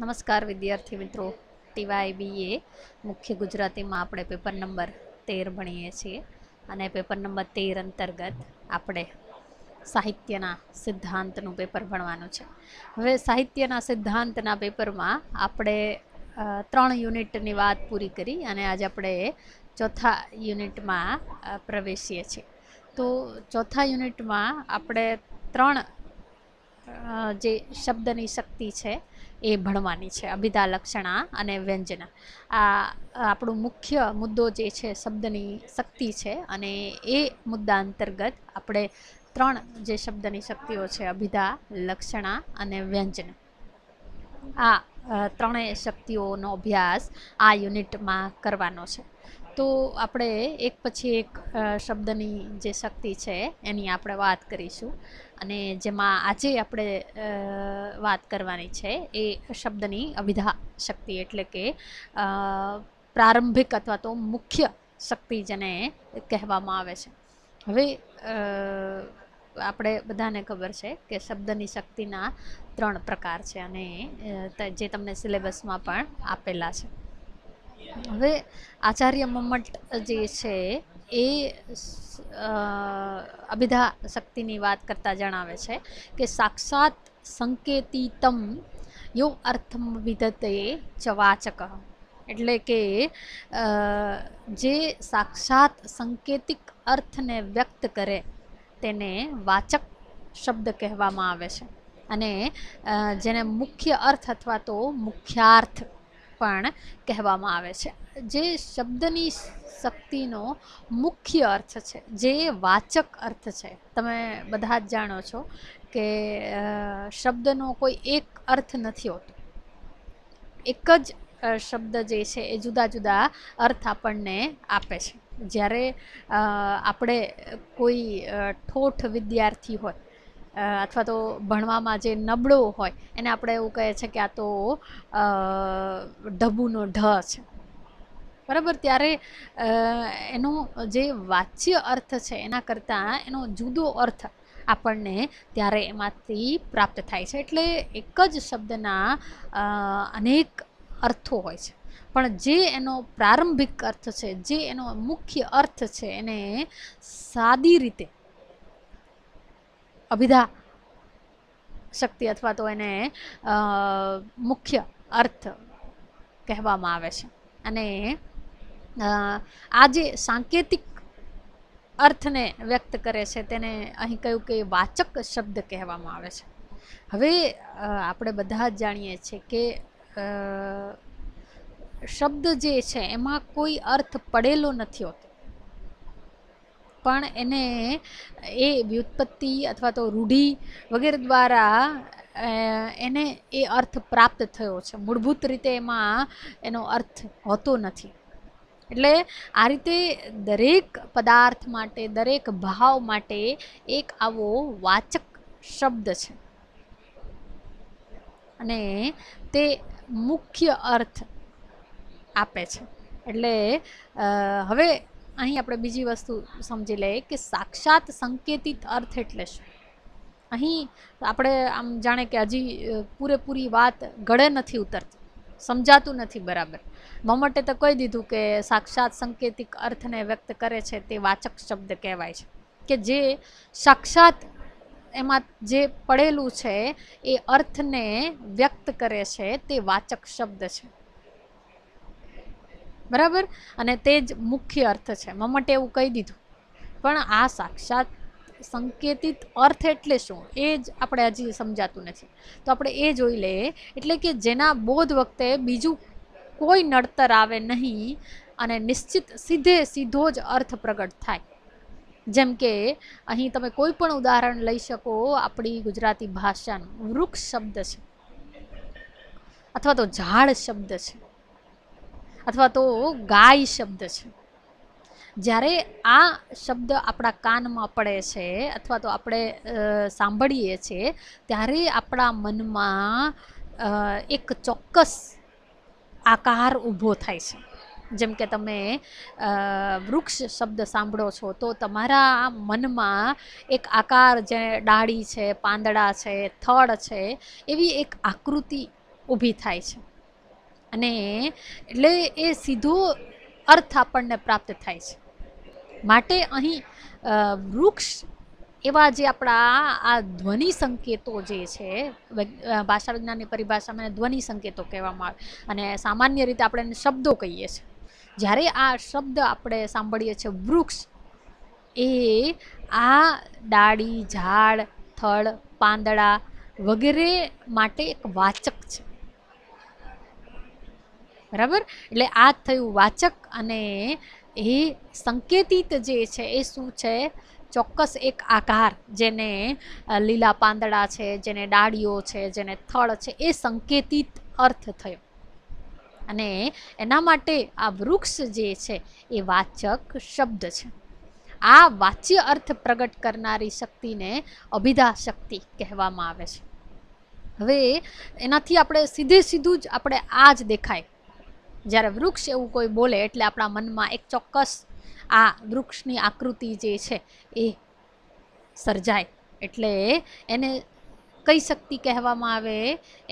નમસ્કાર વિદ્યાર્થી મિત્રો ટીવાય બી એ મુખ્ય ગુજરાતીમાં આપણે પેપર નંબર તેર ભણીએ છીએ અને પેપર નંબર તેર અંતર્ગત આપણે સાહિત્યના સિદ્ધાંતનું પેપર ભણવાનું છે હવે સાહિત્યના સિદ્ધાંતના પેપરમાં આપણે ત્રણ યુનિટની વાત પૂરી કરી અને આજે આપણે ચોથા યુનિટમાં પ્રવેશીએ છીએ તો ચોથા યુનિટમાં આપણે ત્રણ જે શબ્દની શક્તિ છે એ ભણવાની છે અભિધા લક્ષણા અને વ્યંજના આ આપણો મુખ્ય મુદ્દો જે છે શબ્દની શક્તિ છે અને એ મુદ્દા અંતર્ગત આપણે ત્રણ જે શબ્દની શક્તિઓ છે અભિધા લક્ષણા અને વ્યંજન આ ત્રણેય શક્તિઓનો અભ્યાસ આ યુનિટમાં કરવાનો છે તો આપણે એક પછી એક શબ્દની જે શક્તિ છે એની આપણે વાત કરીશું અને જેમાં આજે આપણે વાત કરવાની છે એ શબ્દની અવિધા શક્તિ એટલે કે પ્રારંભિક અથવા તો મુખ્ય શક્તિ જેને કહેવામાં આવે છે હવે આપણે બધાને ખબર છે કે શબ્દની શક્તિના ત્રણ પ્રકાર છે અને જે તમને સિલેબસમાં પણ આપેલા છે હવે આચાર્ય મમ્મટ જે છે એ અભિધા શક્તિની વાત કરતાં જણાવે છે કે સાક્ષાત સંકેતિતમ યો અર્થમ વિધતે ચવાચક એટલે કે જે સાક્ષાત સંકેતિક અર્થને વ્યક્ત કરે તેને વાચક શબ્દ કહેવામાં આવે છે અને જેને મુખ્ય અર્થ અથવા તો મુખ્યાર્થ પણ કહેવામાં આવે છે જે શબ્દની શક્તિનો મુખ્ય અર્થ છે જે વાચક અર્થ છે તમે બધા જ જાણો છો કે શબ્દનો કોઈ એક અર્થ નથી હોતો એક જ શબ્દ જે છે એ જુદા જુદા અર્થ આપણને આપે છે જ્યારે આપણે કોઈ ઠોઠ વિદ્યાર્થી હોય અથવા તો ભણવામાં જે નબળો હોય એને આપણે એવું કહે છે કે આ તો ઢબુનો ઢ છે બરાબર ત્યારે એનો જે વાચ્ય અર્થ છે એના કરતાં એનો જુદો અર્થ આપણને ત્યારે એમાંથી પ્રાપ્ત થાય છે એટલે એક જ શબ્દના અનેક અર્થો હોય છે પણ જે એનો પ્રારંભિક અર્થ છે જે એનો મુખ્ય અર્થ છે એને સાદી રીતે અભિધા શક્તિ અથવા તો એને મુખ્ય અર્થ કહેવામાં આવે છે અને આ જે સાંકેતિક અર્થને વ્યક્ત કરે છે તેને અહીં કહ્યું કે વાચક શબ્દ કહેવામાં આવે છે હવે આપણે બધા જ જાણીએ છીએ કે શબ્દ જે છે એમાં કોઈ અર્થ પડેલો નથી હોતો પણ એને એ વ્યુત્પત્તિ અથવા તો રૂઢિ વગેરે દ્વારા એને એ અર્થ પ્રાપ્ત થયો છે મૂળભૂત રીતે એમાં એનો અર્થ હોતો નથી એટલે આ રીતે દરેક પદાર્થ માટે દરેક ભાવ માટે એક આવો વાચક શબ્દ છે અને તે મુખ્ય અર્થ આપે છે એટલે હવે અહીં આપણે બીજી વસ્તુ સમજી લઈએ કે સાક્ષાત સંકેતિત અર્થ એટલે શું અહીં આપણે આમ જાણે કે હજી પૂરેપૂરી વાત ગળે નથી ઉતરતી સમજાતું નથી બરાબર મમટે તો કહી દીધું કે સાક્ષાત સંકેતિક અર્થને વ્યક્ત કરે છે તે વાચક શબ્દ કહેવાય છે કે જે સાક્ષાત એમાં જે પડેલું છે એ અર્થને વ્યક્ત કરે છે તે વાચક શબ્દ છે બરાબર અને તે જ મુખ્ય અર્થ છે મમટે એવું કહી દીધું પણ આ સાક્ષાત સંકેતિત અર્થ એટલે શું એ જ આપણે હજી સમજાતું નથી તો આપણે એ જોઈ લઈએ એટલે કે જેના બોધ વખતે બીજું કોઈ નડતર આવે નહીં અને નિશ્ચિત સીધે સીધો જ અર્થ પ્રગટ થાય જેમ કે અહીં તમે કોઈ પણ ઉદાહરણ લઈ શકો આપણી ગુજરાતી ભાષાનું વૃક્ષ શબ્દ છે અથવા તો ઝાડ શબ્દ છે અથવા તો ગાય શબ્દ છે જ્યારે આ શબ્દ આપણા કાનમાં પડે છે અથવા તો આપણે સાંભળીએ છીએ ત્યારે આપણા મનમાં એક ચોક્કસ આકાર ઊભો થાય છે જેમ કે તમે વૃક્ષ શબ્દ સાંભળો છો તો તમારા મનમાં એક આકાર જે ડાળી છે પાંદડા છે થડ છે એવી એક આકૃતિ ઊભી થાય છે અને એટલે એ સીધો અર્થ આપણને પ્રાપ્ત થાય છે માટે અહીં વૃક્ષ એવા જે આપણા આ ધ્વનિ સંકેતો જે છે ભાષા વિજ્ઞાનની પરિભાષામાં ધ્વનિ સંકેતો કહેવામાં આવે અને સામાન્ય રીતે આપણે એને શબ્દો કહીએ છીએ જ્યારે આ શબ્દ આપણે સાંભળીએ છીએ વૃક્ષ એ આ ડાળી ઝાડ થળ પાંદડા વગેરે માટે એક વાચક છે બરાબર એટલે આ થયું વાચક અને એ સંકેતિત જે છે એ શું છે ચોક્કસ એક આકાર જેને લીલા પાંદડા છે જેને ડાળીઓ છે જેને થળ છે એ સંકેતિત અર્થ થયો અને એના માટે આ વૃક્ષ જે છે એ વાચક શબ્દ છે આ વાચ્ય અર્થ પ્રગટ કરનારી શક્તિને અભિધા શક્તિ કહેવામાં આવે છે હવે એનાથી આપણે સીધે સીધું જ આપણે આ જ દેખાય જ્યારે વૃક્ષ એવું કોઈ બોલે એટલે આપણા મનમાં એક ચોક્કસ આ વૃક્ષની આકૃતિ જે છે એ સર્જાય એટલે એને કઈ શક્તિ કહેવામાં આવે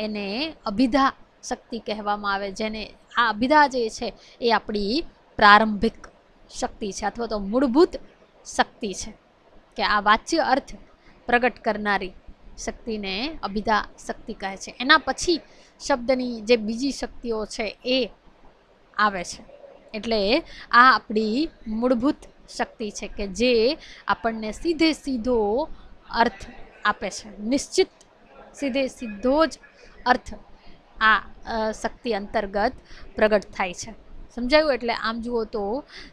એને અભિધા શક્તિ કહેવામાં આવે જેને આ અભિધા જે છે એ આપણી પ્રારંભિક શક્તિ છે અથવા તો મૂળભૂત શક્તિ છે કે આ વાચ્ય અર્થ પ્રગટ કરનારી શક્તિને અભિધા શક્તિ કહે છે એના પછી શબ્દની જે બીજી શક્તિઓ છે એ આવે છે એટલે આ આપણી મૂળભૂત શક્તિ છે કે જે આપણને સીધે સીધો અર્થ આપે છે નિશ્ચિત સીધે સીધો જ અર્થ આ શક્તિ અંતર્ગત પ્રગટ થાય છે સમજાયું એટલે આમ જુઓ તો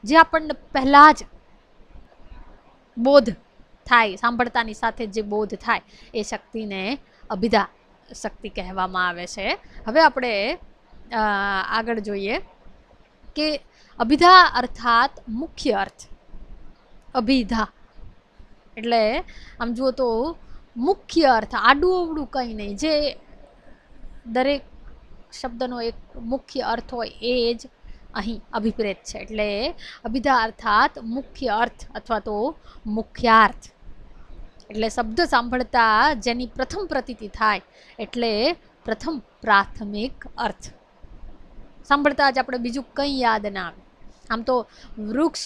જે આપણને પહેલાં જ બોધ થાય સાંભળતાની સાથે જે બોધ થાય એ શક્તિને અભિધા શક્તિ કહેવામાં આવે છે હવે આપણે આગળ જોઈએ કે અભિધા અર્થાત મુખ્ય અર્થ અભિધા એટલે આમ જુઓ તો મુખ્ય અર્થ આડું અવડું કંઈ નહીં જે દરેક શબ્દનો એક મુખ્ય અર્થ હોય એ જ અહીં અભિપ્રેત છે એટલે અભિધા અર્થાત મુખ્ય અર્થ અથવા તો મુખ્યાર્થ એટલે શબ્દ સાંભળતા જેની પ્રથમ પ્રતીતિ થાય એટલે પ્રથમ પ્રાથમિક અર્થ સાંભળતા જ આપણે બીજું કંઈ યાદ ના આવે આમ તો વૃક્ષ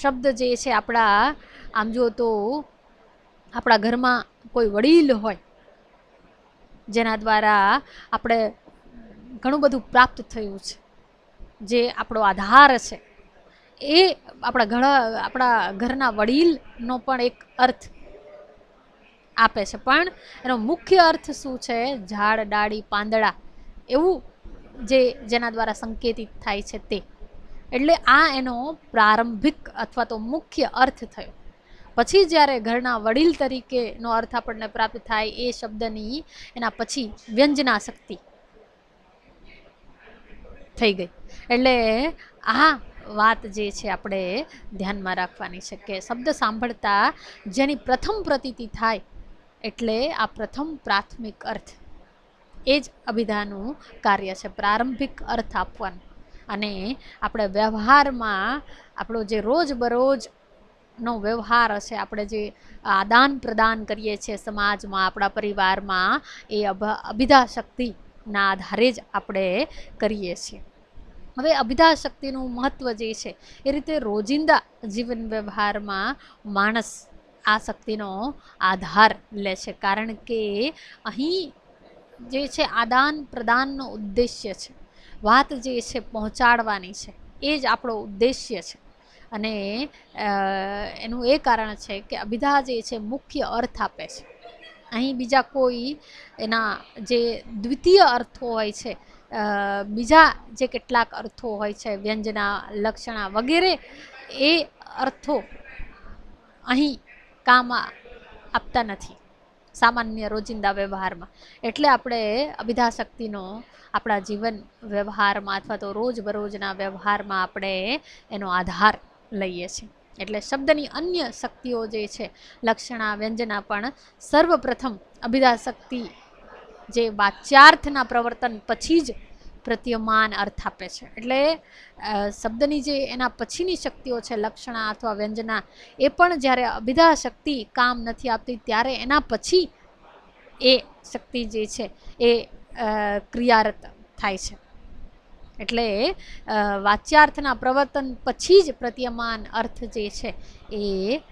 શબ્દ જે છે આપણા આમ જો તો આપણા ઘરમાં કોઈ વડીલ હોય જેના દ્વારા આપણે ઘણું બધું પ્રાપ્ત થયું છે જે આપણો આધાર છે એ આપણા ઘણા આપણા ઘરના વડીલનો પણ એક અર્થ આપે છે પણ એનો મુખ્ય અર્થ શું છે ઝાડ ડાળી પાંદડા એવું જે જેના દ્વારા સંકેતિત થાય છે તે એટલે આ એનો પ્રારંભિક અથવા તો મુખ્ય અર્થ થયો પછી જ્યારે ઘરના વડીલ તરીકેનો અર્થ આપણને પ્રાપ્ત થાય એ શબ્દની એના પછી વ્યંજના શક્તિ થઈ ગઈ એટલે આ વાત જે છે આપણે ધ્યાનમાં રાખવાની છે કે શબ્દ સાંભળતા જેની પ્રથમ પ્રતીતિ થાય એટલે આ પ્રથમ પ્રાથમિક અર્થ એ જ અભિધાનું કાર્ય છે પ્રારંભિક અર્થ આપવાનું અને આપણે વ્યવહારમાં આપણો જે રોજબરોજ નો વ્યવહાર હશે આપણે જે આદાન પ્રદાન કરીએ છીએ સમાજમાં આપણા પરિવારમાં એ અભિધા શક્તિના આધારે જ આપણે કરીએ છીએ હવે અભિધા શક્તિનું મહત્ત્વ જે છે એ રીતે રોજિંદા જીવન વ્યવહારમાં માણસ આ શક્તિનો આધાર લે છે કારણ કે અહીં જે છે આદાન પ્રદાનનો ઉદ્દેશ્ય છે વાત જે છે પહોંચાડવાની છે એ જ આપણો ઉદ્દેશ્ય છે અને એનું એ કારણ છે કે અભિધા જે છે મુખ્ય અર્થ આપે છે અહીં બીજા કોઈ એના જે દ્વિતીય અર્થો હોય છે બીજા જે કેટલાક અર્થો હોય છે વ્યંજના લક્ષણા વગેરે એ અર્થો અહીં કામ આપતા નથી સામાન્ય રોજિંદા વ્યવહારમાં એટલે આપણે અભિધાશક્તિનો આપણા જીવન વ્યવહારમાં અથવા તો રોજબરોજના વ્યવહારમાં આપણે એનો આધાર લઈએ છીએ એટલે શબ્દની અન્ય શક્તિઓ જે છે લક્ષણા વ્યંજના પણ સર્વપ્રથમ અભિધાશક્તિ જે વાચ્યાર્થના પ્રવર્તન પછી જ પ્રત્યમાન અર્થ આપે છે એટલે શબ્દની જે એના પછીની શક્તિઓ છે લક્ષણા અથવા વ્યંજના એ પણ જ્યારે અભિધા શક્તિ કામ નથી આપતી ત્યારે એના પછી એ શક્તિ જે છે એ ક્રિયારત થાય છે એટલે વાચ્યાર્થના પ્રવર્તન પછી જ પ્રત્યમાન અર્થ જે છે એ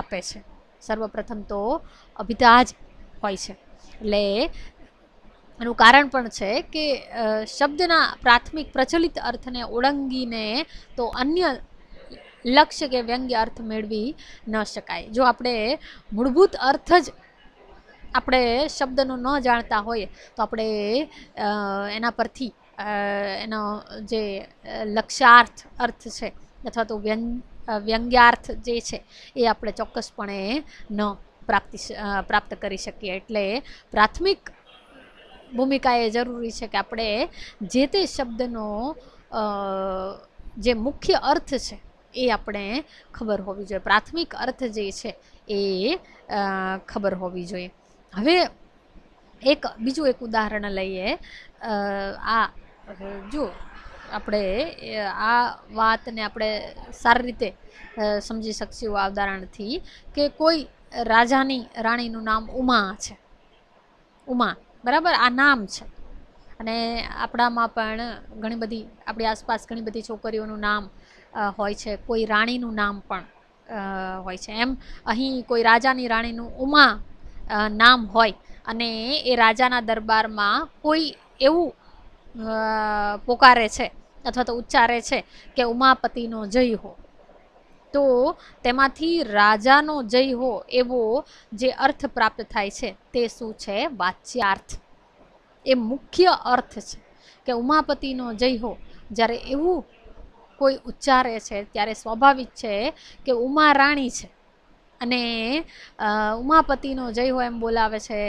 આપે છે સર્વપ્રથમ તો અભિધા જ હોય છે એટલે એનું કારણ પણ છે કે શબ્દના પ્રાથમિક પ્રચલિત અર્થને ઓળંગીને તો અન્ય લક્ષ્ય કે વ્યંગ્ય અર્થ મેળવી ન શકાય જો આપણે મૂળભૂત અર્થ જ આપણે શબ્દનો ન જાણતા હોઈએ તો આપણે એના પરથી એનો જે લક્ષ્યાર્થ અર્થ છે અથવા તો વ્યં વ્યંગ્યાર્થ જે છે એ આપણે ચોક્કસપણે ન પ્રાપ્તિ પ્રાપ્ત કરી શકીએ એટલે પ્રાથમિક ભૂમિકા એ જરૂરી છે કે આપણે જે તે શબ્દનો જે મુખ્ય અર્થ છે એ આપણે ખબર હોવી જોઈએ પ્રાથમિક અર્થ જે છે એ ખબર હોવી જોઈએ હવે એક બીજું એક ઉદાહરણ લઈએ આ જો આપણે આ વાતને આપણે સારી રીતે સમજી શકશું આ ઉદાહરણથી કે કોઈ રાજાની રાણીનું નામ ઉમા છે ઉમા બરાબર આ નામ છે અને આપણામાં પણ ઘણી બધી આપણી આસપાસ ઘણી બધી છોકરીઓનું નામ હોય છે કોઈ રાણીનું નામ પણ હોય છે એમ અહીં કોઈ રાજાની રાણીનું ઉમા નામ હોય અને એ રાજાના દરબારમાં કોઈ એવું પોકારે છે અથવા તો ઉચ્ચારે છે કે ઉમાપતિનો જય હો તો તેમાંથી રાજાનો જય હો એવો જે અર્થ પ્રાપ્ત થાય છે તે શું છે વાચ્યાર્થ એ મુખ્ય અર્થ છે કે ઉમાપતિનો જય હો જ્યારે એવું કોઈ ઉચ્ચારે છે ત્યારે સ્વાભાવિક છે કે ઉમા રાણી છે અને ઉમાપતિનો જય હો એમ બોલાવે છે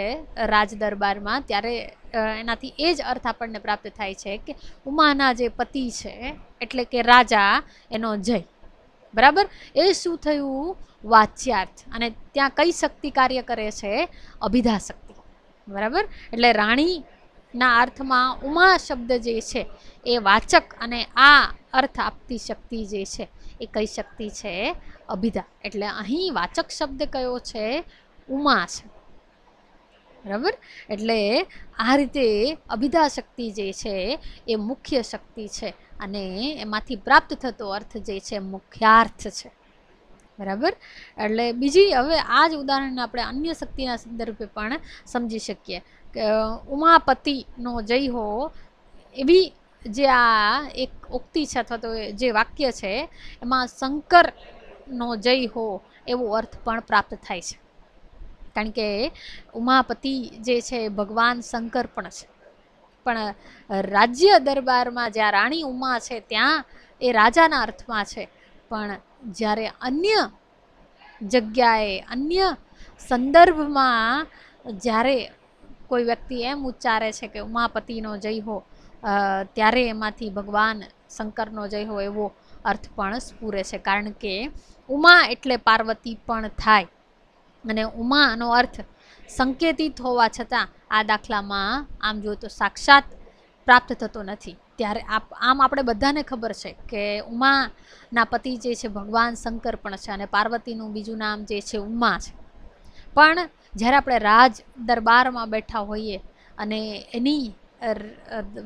રાજ દરબારમાં ત્યારે એનાથી એ જ અર્થ આપણને પ્રાપ્ત થાય છે કે ઉમાના જે પતિ છે એટલે કે રાજા એનો જય બરાબર એ શું થયું વાચ્યાર્થ અને ત્યાં કઈ શક્તિ કાર્ય કરે છે અભિધા શક્તિ બરાબર એટલે રાણીના અર્થમાં ઉમા શબ્દ જે છે એ વાચક અને આ અર્થ આપતી શક્તિ જે છે એ કઈ શક્તિ છે અભિધા એટલે અહીં વાચક શબ્દ કયો છે ઉમા છે બરાબર એટલે આ રીતે અભિધા શક્તિ જે છે એ મુખ્ય શક્તિ છે અને એમાંથી પ્રાપ્ત થતો અર્થ જે છે મુખ્યાર્થ છે બરાબર એટલે બીજી હવે આ જ ઉદાહરણને આપણે અન્ય શક્તિના સંદર્ભે પણ સમજી શકીએ કે ઉમાપતિનો જય હો એવી જે આ એક ઉક્તિ છે અથવા તો જે વાક્ય છે એમાં શંકરનો જય હો એવો અર્થ પણ પ્રાપ્ત થાય છે કારણ કે ઉમાપતિ જે છે ભગવાન શંકર પણ છે પણ રાજ્ય દરબારમાં જ્યાં રાણી ઉમા છે ત્યાં એ રાજાના અર્થમાં છે પણ જ્યારે અન્ય જગ્યાએ અન્ય સંદર્ભમાં જ્યારે કોઈ વ્યક્તિ એમ ઉચ્ચારે છે કે ઉમાપતિનો જય હો ત્યારે એમાંથી ભગવાન શંકરનો જય હો એવો અર્થ પણ સ્ફૂરે છે કારણ કે ઉમા એટલે પાર્વતી પણ થાય અને ઉમાનો અર્થ સંકેતિત હોવા છતાં આ દાખલામાં આમ જોઈએ તો સાક્ષાત પ્રાપ્ત થતો નથી ત્યારે આપ આમ આપણે બધાને ખબર છે કે ઉમાના પતિ જે છે ભગવાન શંકર પણ છે અને પાર્વતીનું બીજું નામ જે છે ઉમા છે પણ જ્યારે આપણે રાજ દરબારમાં બેઠા હોઈએ અને એની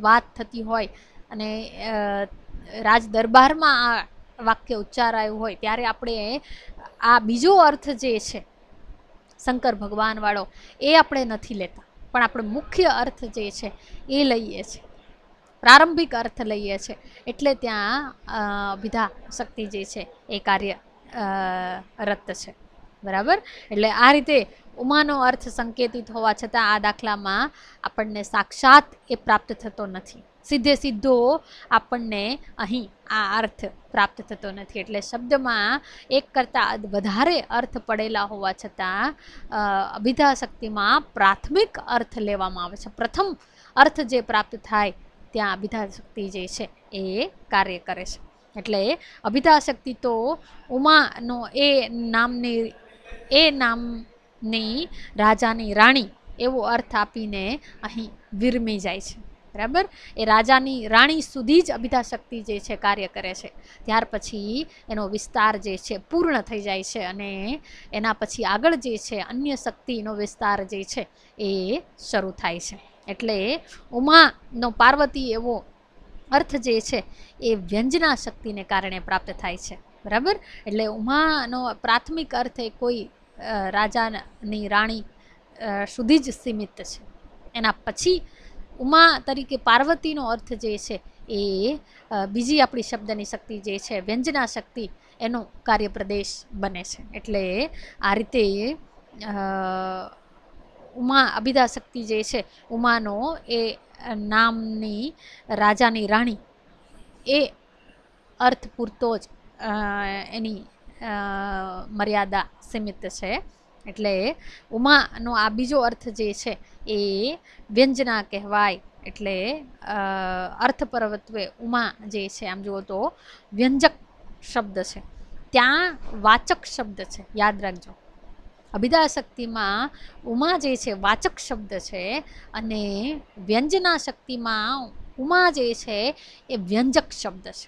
વાત થતી હોય અને રાજ દરબારમાં આ વાક્ય ઉચ્ચારાયું હોય ત્યારે આપણે આ બીજો અર્થ જે છે શંકર ભગવાનવાળો એ આપણે નથી લેતા પણ આપણે મુખ્ય અર્થ જે છે એ લઈએ છીએ પ્રારંભિક અર્થ લઈએ છીએ એટલે ત્યાં વિધા શક્તિ જે છે એ કાર્ય રત છે બરાબર એટલે આ રીતે ઉમાનો અર્થ સંકેતિત હોવા છતાં આ દાખલામાં આપણને સાક્ષાત એ પ્રાપ્ત થતો નથી સીધે સીધો આપણને અહીં આ અર્થ પ્રાપ્ત થતો નથી એટલે શબ્દમાં એક કરતાં વધારે અર્થ પડેલા હોવા છતાં અભિધાશક્તિમાં પ્રાથમિક અર્થ લેવામાં આવે છે પ્રથમ અર્થ જે પ્રાપ્ત થાય ત્યાં અભિધાશક્તિ જે છે એ કાર્ય કરે છે એટલે અભિધાશક્તિ તો ઉમાનો એ નામની એ નામની રાજાની રાણી એવો અર્થ આપીને અહીં વિરમી જાય છે બરાબર એ રાજાની રાણી સુધી જ અભિધા શક્તિ જે છે કાર્ય કરે છે ત્યાર પછી એનો વિસ્તાર જે છે પૂર્ણ થઈ જાય છે અને એના પછી આગળ જે છે અન્ય શક્તિનો વિસ્તાર જે છે એ શરૂ થાય છે એટલે ઉમાનો પાર્વતી એવો અર્થ જે છે એ વ્યંજના શક્તિને કારણે પ્રાપ્ત થાય છે બરાબર એટલે ઉમાનો પ્રાથમિક અર્થ એ કોઈ રાજાની રાણી સુધી જ સીમિત છે એના પછી ઉમા તરીકે પાર્વતીનો અર્થ જે છે એ બીજી આપણી શબ્દની શક્તિ જે છે વ્યંજના શક્તિ એનો કાર્યપ્રદેશ બને છે એટલે આ રીતે ઉમા અભિધા શક્તિ જે છે ઉમાનો એ નામની રાજાની રાણી એ અર્થ પૂરતો જ એની મર્યાદા સીમિત છે એટલે ઉમાનો આ બીજો અર્થ જે છે એ વ્યંજના કહેવાય એટલે અર્થ પરવત્વે ઉમા જે છે આમ જુઓ તો વ્યંજક શબ્દ છે ત્યાં વાચક શબ્દ છે યાદ રાખજો શક્તિમાં ઉમા જે છે વાચક શબ્દ છે અને વ્યંજના શક્તિમાં ઉમા જે છે એ વ્યંજક શબ્દ છે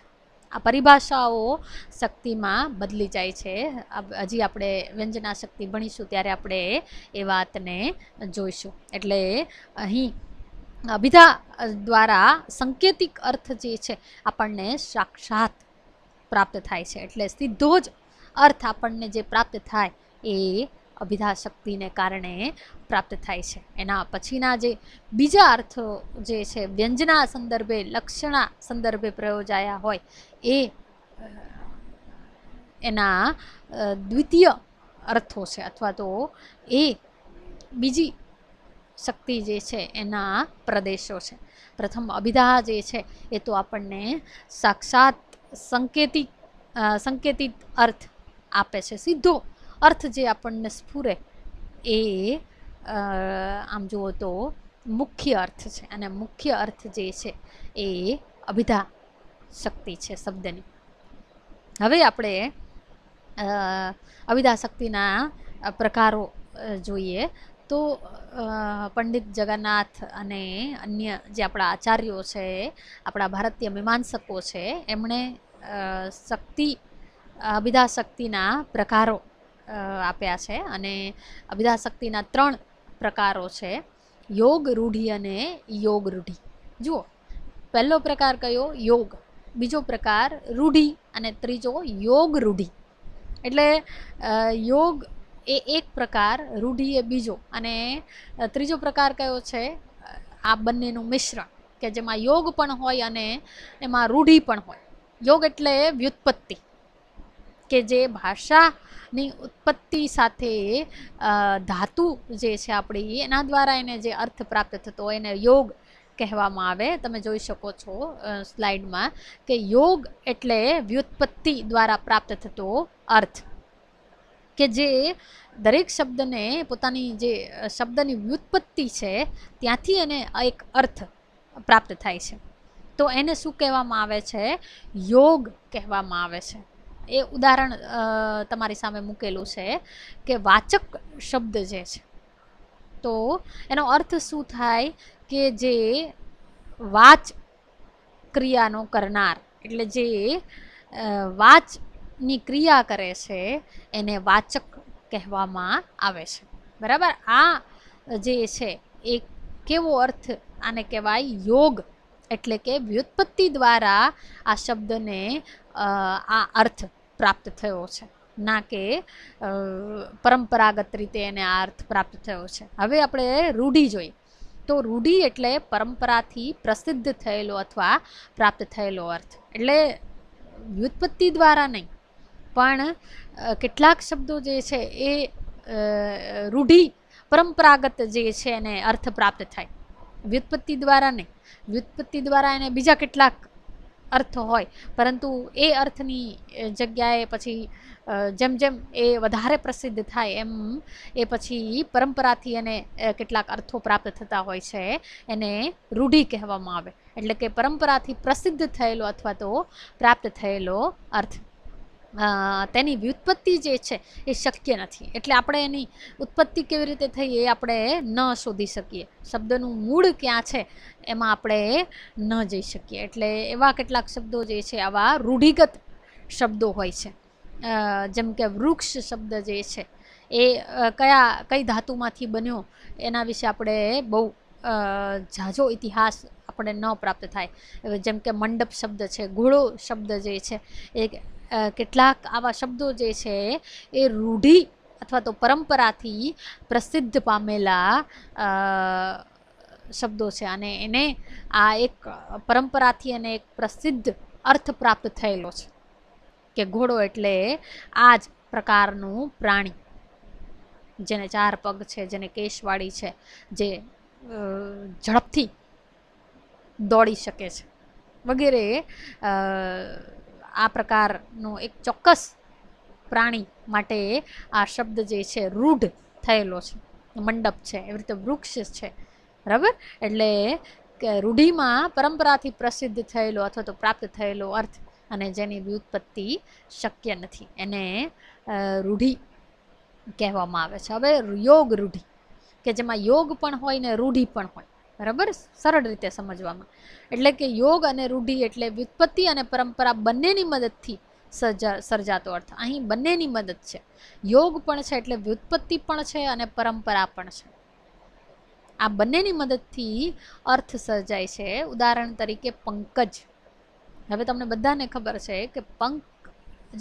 આ પરિભાષાઓ શક્તિમાં બદલી જાય છે હજી આપણે વ્યંજના શક્તિ ભણીશું ત્યારે આપણે એ વાતને જોઈશું એટલે અહીં અભિધા દ્વારા સંકેતિક અર્થ જે છે આપણને સાક્ષાત પ્રાપ્ત થાય છે એટલે સીધો જ અર્થ આપણને જે પ્રાપ્ત થાય એ અભિધા શક્તિને કારણે પ્રાપ્ત થાય છે એના પછીના જે બીજા અર્થો જે છે વ્યંજના સંદર્ભે લક્ષણા સંદર્ભે પ્રયોજાયા હોય એ એના દ્વિતીય અર્થો છે અથવા તો એ બીજી શક્તિ જે છે એના પ્રદેશો છે પ્રથમ અભિધા જે છે એ તો આપણને સાક્ષાત સંકેતિક સંકેતિત અર્થ આપે છે સીધો અર્થ જે આપણને સ્ફુરે એ આમ જુઓ તો મુખ્ય અર્થ છે અને મુખ્ય અર્થ જે છે એ અભિધા શક્તિ છે શબ્દની હવે આપણે અવિદાશક્તિના પ્રકારો જોઈએ તો પંડિત જગન્નાથ અને અન્ય જે આપણા આચાર્યો છે આપણા ભારતીય મીમાંસકો છે એમણે શક્તિ અભિદાશક્તિના પ્રકારો આપ્યા છે અને અભિદાશક્તિના ત્રણ પ્રકારો છે યોગ રૂઢિ અને યોગ રૂઢિ જુઓ પહેલો પ્રકાર કયો યોગ બીજો પ્રકાર રૂઢિ અને ત્રીજો યોગ રૂઢિ એટલે યોગ એ એક પ્રકાર રૂઢિ એ બીજો અને ત્રીજો પ્રકાર કયો છે આ બંનેનું મિશ્રણ કે જેમાં યોગ પણ હોય અને એમાં રૂઢિ પણ હોય યોગ એટલે વ્યુત્પત્તિ કે જે ભાષાની ઉત્પત્તિ સાથે ધાતુ જે છે આપણી એના દ્વારા એને જે અર્થ પ્રાપ્ત થતો હોય એને યોગ કહેવામાં આવે તમે જોઈ શકો છો સ્લાઇડમાં કે યોગ એટલે વ્યુત્પત્તિ દ્વારા પ્રાપ્ત થતો અર્થ કે જે દરેક શબ્દને પોતાની જે શબ્દની વ્યુત્પત્તિ છે ત્યાંથી એને એક અર્થ પ્રાપ્ત થાય છે તો એને શું કહેવામાં આવે છે યોગ કહેવામાં આવે છે એ ઉદાહરણ તમારી સામે મૂકેલું છે કે વાચક શબ્દ જે છે તો એનો અર્થ શું થાય કે જે વાચ ક્રિયાનો કરનાર એટલે જે વાચની ક્રિયા કરે છે એને વાચક કહેવામાં આવે છે બરાબર આ જે છે એ કેવો અર્થ આને કહેવાય યોગ એટલે કે વ્યુત્પત્તિ દ્વારા આ શબ્દને આ અર્થ પ્રાપ્ત થયો છે ના કે પરંપરાગત રીતે એને આ અર્થ પ્રાપ્ત થયો છે હવે આપણે રૂઢિ જોઈએ તો રૂઢિ એટલે પરંપરાથી પ્રસિદ્ધ થયેલો અથવા પ્રાપ્ત થયેલો અર્થ એટલે વ્યુત્પત્તિ દ્વારા નહીં પણ કેટલાક શબ્દો જે છે એ રૂઢિ પરંપરાગત જે છે એને અર્થ પ્રાપ્ત થાય વ્યુત્પત્તિ દ્વારા નહીં વ્યુત્પત્તિ દ્વારા એને બીજા કેટલાક અર્થ હોય પરંતુ એ અર્થની જગ્યાએ પછી જેમ જેમ એ વધારે પ્રસિદ્ધ થાય એમ એ પછી પરંપરાથી એને કેટલાક અર્થો પ્રાપ્ત થતા હોય છે એને રૂઢિ કહેવામાં આવે એટલે કે પરંપરાથી પ્રસિદ્ધ થયેલો અથવા તો પ્રાપ્ત થયેલો અર્થ તેની વ્યુત્પત્તિ જે છે એ શક્ય નથી એટલે આપણે એની ઉત્પત્તિ કેવી રીતે થઈ એ આપણે ન શોધી શકીએ શબ્દનું મૂળ ક્યાં છે એમાં આપણે ન જઈ શકીએ એટલે એવા કેટલાક શબ્દો જે છે આવા રૂઢિગત શબ્દો હોય છે જેમ કે વૃક્ષ શબ્દ જે છે એ કયા કઈ ધાતુમાંથી બન્યો એના વિશે આપણે બહુ ઝાઝો ઇતિહાસ આપણે ન પ્રાપ્ત થાય જેમ કે મંડપ શબ્દ છે ઘોડો શબ્દ જે છે એ કેટલાક આવા શબ્દો જે છે એ રૂઢિ અથવા તો પરંપરાથી પ્રસિદ્ધ પામેલા શબ્દો છે અને એને આ એક પરંપરાથી અને એક પ્રસિદ્ધ અર્થ પ્રાપ્ત થયેલો છે કે ઘોડો એટલે આ જ પ્રકારનું પ્રાણી જેને ચાર પગ છે જેને કેશવાળી છે જે ઝડપથી દોડી શકે છે વગેરે આ પ્રકારનો એક ચોક્કસ પ્રાણી માટે આ શબ્દ જે છે રૂઢ થયેલો છે મંડપ છે એવી રીતે વૃક્ષ છે બરાબર એટલે કે રૂઢિમાં પરંપરાથી પ્રસિદ્ધ થયેલો અથવા તો પ્રાપ્ત થયેલો અર્થ અને જેની વ્યુત્પત્તિ શક્ય નથી એને રૂઢિ કહેવામાં આવે છે હવે યોગ રૂઢિ કે જેમાં યોગ પણ હોય ને રૂઢિ પણ હોય બરાબર સરળ રીતે સમજવામાં એટલે કે યોગ અને રૂઢિ એટલે વ્યુત્પત્તિ અને પરંપરા બંનેની મદદથી સર્જા સર્જાતો અર્થ અહીં બંનેની મદદ છે યોગ પણ છે એટલે વ્યુત્પત્તિ પણ છે અને પરંપરા પણ છે આ બંનેની મદદથી અર્થ સર્જાય છે ઉદાહરણ તરીકે પંકજ હવે તમને બધાને ખબર છે કે પંક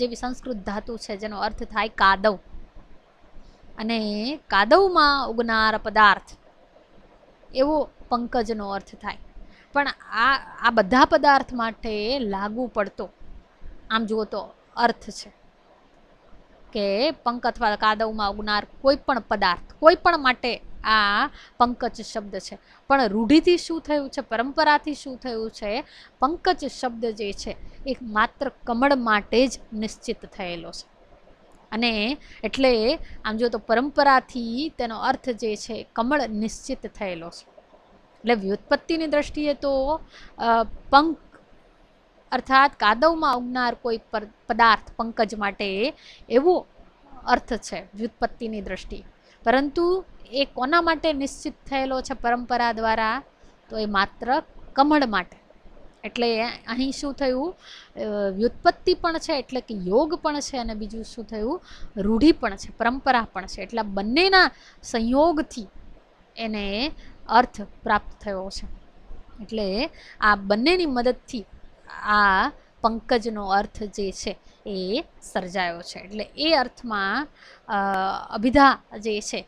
જેવી સંસ્કૃત ધાતુ છે જેનો અર્થ થાય કાદવ અને કાદવમાં ઉગનાર પદાર્થ એવો પંકજનો અર્થ થાય પણ આ આ બધા પદાર્થ માટે લાગુ પડતો આમ જુઓ તો અર્થ છે કે પંક અથવા કાદવમાં ઉગનાર કોઈ પણ પદાર્થ કોઈ પણ માટે આ પંકજ શબ્દ છે પણ રૂઢિથી શું થયું છે પરંપરાથી શું થયું છે પંકજ શબ્દ જે છે એ માત્ર કમળ માટે જ નિશ્ચિત થયેલો છે અને એટલે આમ જો તો પરંપરાથી તેનો અર્થ જે છે કમળ નિશ્ચિત થયેલો છે એટલે વ્યુત્પત્તિની દ્રષ્ટિએ તો પંક અર્થાત કાદવમાં ઉગનાર કોઈ પદાર્થ પંકજ માટે એવો અર્થ છે વ્યુત્પત્તિની દ્રષ્ટિ પરંતુ એ કોના માટે નિશ્ચિત થયેલો છે પરંપરા દ્વારા તો એ માત્ર કમળ માટે એટલે અહીં શું થયું વ્યુત્પત્તિ પણ છે એટલે કે યોગ પણ છે અને બીજું શું થયું રૂઢિ પણ છે પરંપરા પણ છે એટલે બંનેના સંયોગથી એને અર્થ પ્રાપ્ત થયો છે એટલે આ બંનેની મદદથી આ પંકજનો અર્થ જે છે એ સર્જાયો છે એટલે એ અર્થમાં અભિધા જે છે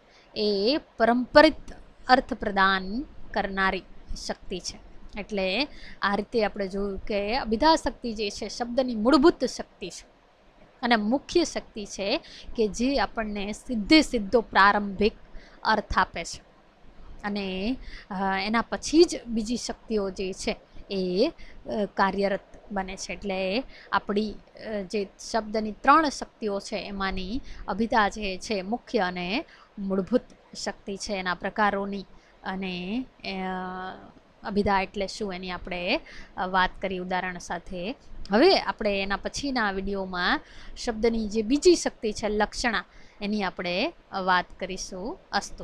એ પરંપરિત અર્થ પ્રદાન કરનારી શક્તિ છે એટલે આ રીતે આપણે જોયું કે અભિધા શક્તિ જે છે શબ્દની મૂળભૂત શક્તિ છે અને મુખ્ય શક્તિ છે કે જે આપણને સીધે સીધો પ્રારંભિક અર્થ આપે છે અને એના પછી જ બીજી શક્તિઓ જે છે એ કાર્યરત બને છે એટલે આપણી જે શબ્દની ત્રણ શક્તિઓ છે એમાંની અભિધા જે છે મુખ્ય અને મૂળભૂત શક્તિ છે એના પ્રકારોની અને અભિધા એટલે શું એની આપણે વાત કરી ઉદાહરણ સાથે હવે આપણે એના પછીના વિડીયોમાં શબ્દની જે બીજી શક્તિ છે લક્ષણા એની આપણે વાત કરીશું અસ્તુ